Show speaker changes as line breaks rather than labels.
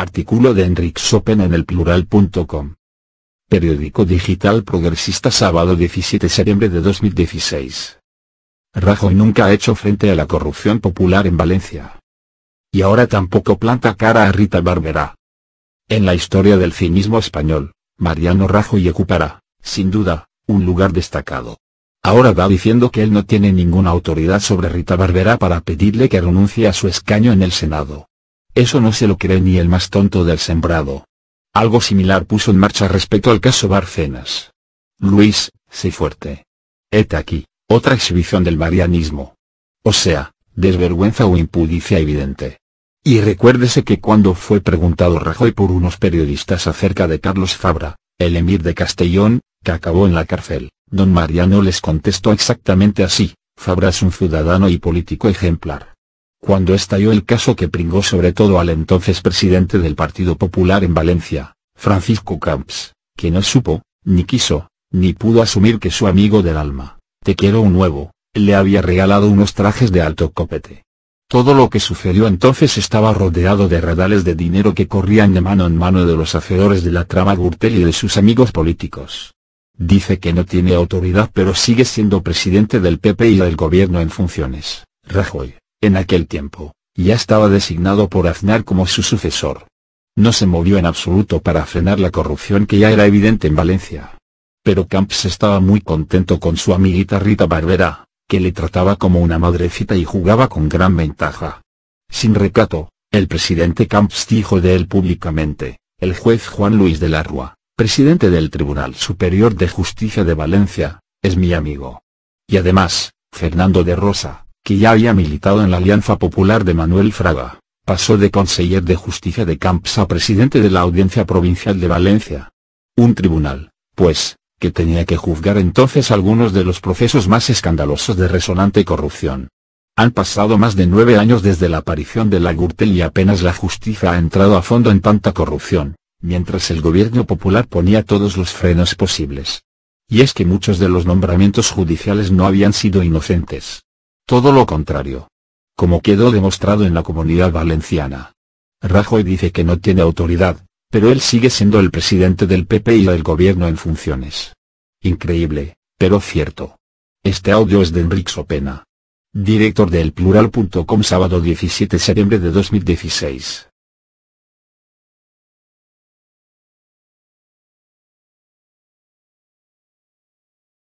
Artículo de Enric Sopen en el plural.com. Periódico Digital Progresista sábado 17 de septiembre de 2016. Rajoy nunca ha hecho frente a la corrupción popular en Valencia. Y ahora tampoco planta cara a Rita Barberá. En la historia del cinismo español, Mariano Rajoy ocupará, sin duda, un lugar destacado. Ahora va diciendo que él no tiene ninguna autoridad sobre Rita Barberá para pedirle que renuncie a su escaño en el Senado. Eso no se lo cree ni el más tonto del sembrado. Algo similar puso en marcha respecto al caso Barcenas. Luis, sé fuerte. Eta aquí, otra exhibición del marianismo. O sea, desvergüenza o impudicia evidente. Y recuérdese que cuando fue preguntado Rajoy por unos periodistas acerca de Carlos Fabra, el emir de Castellón, que acabó en la cárcel, don Mariano les contestó exactamente así, Fabra es un ciudadano y político ejemplar. Cuando estalló el caso que pringó sobre todo al entonces presidente del Partido Popular en Valencia, Francisco Camps, que no supo, ni quiso, ni pudo asumir que su amigo del alma, Te quiero un nuevo, le había regalado unos trajes de alto copete. Todo lo que sucedió entonces estaba rodeado de radales de dinero que corrían de mano en mano de los hacedores de la trama Gurtel y de sus amigos políticos. Dice que no tiene autoridad pero sigue siendo presidente del PP y del gobierno en funciones, Rajoy. En aquel tiempo, ya estaba designado por Aznar como su sucesor. No se movió en absoluto para frenar la corrupción que ya era evidente en Valencia. Pero Camps estaba muy contento con su amiguita Rita Barbera, que le trataba como una madrecita y jugaba con gran ventaja. Sin recato, el presidente Camps dijo de él públicamente, el juez Juan Luis de la Rúa, presidente del Tribunal Superior de Justicia de Valencia, es mi amigo. Y además, Fernando de Rosa, que ya había militado en la Alianza Popular de Manuel Fraga, pasó de conseller de Justicia de Camps a presidente de la Audiencia Provincial de Valencia. Un tribunal, pues, que tenía que juzgar entonces algunos de los procesos más escandalosos de resonante corrupción. Han pasado más de nueve años desde la aparición de la Gürtel y apenas la justicia ha entrado a fondo en tanta corrupción, mientras el gobierno popular ponía todos los frenos posibles. Y es que muchos de los nombramientos judiciales no habían sido inocentes. Todo lo contrario. Como quedó demostrado en la comunidad valenciana. Rajoy dice que no tiene autoridad, pero él sigue siendo el presidente del PP y el gobierno en funciones. Increíble, pero cierto. Este audio es de Enrique Sopena. Director del Plural.com sábado 17 de septiembre de 2016.